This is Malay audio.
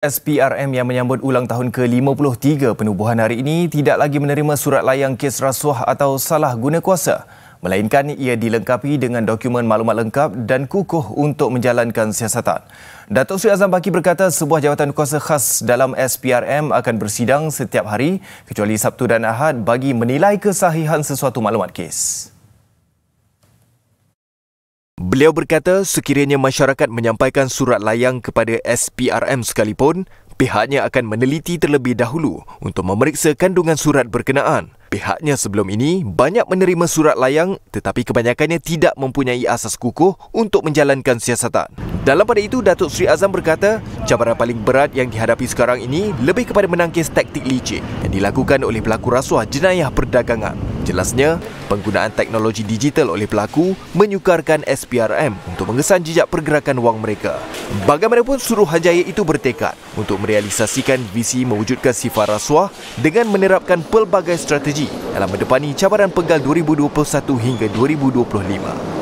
SPRM yang menyambut ulang tahun ke-53 penubuhan hari ini tidak lagi menerima surat layang kes rasuah atau salah guna kuasa melainkan ia dilengkapi dengan dokumen maklumat lengkap dan kukuh untuk menjalankan siasatan. Datuk Seri Azam Baki berkata sebuah jawatan kuasa khas dalam SPRM akan bersidang setiap hari kecuali Sabtu dan Ahad bagi menilai kesahihan sesuatu maklumat kes. Beliau berkata sekiranya masyarakat menyampaikan surat layang kepada SPRM sekalipun, pihaknya akan meneliti terlebih dahulu untuk memeriksa kandungan surat berkenaan. Pihaknya sebelum ini banyak menerima surat layang tetapi kebanyakannya tidak mempunyai asas kukuh untuk menjalankan siasatan. Dalam pada itu, Datuk Sri Azam berkata cabaran paling berat yang dihadapi sekarang ini lebih kepada menangkis taktik licik yang dilakukan oleh pelaku rasuah jenayah perdagangan. Jelasnya, penggunaan teknologi digital oleh pelaku menyukarkan SPRM untuk mengesan jejak pergerakan wang mereka. Bagaimanapun, Suruhanjaya itu bertekad untuk merealisasikan visi mewujudkan sifar rasuah dengan menerapkan pelbagai strategi dalam mendepani cabaran penggal 2021 hingga 2025.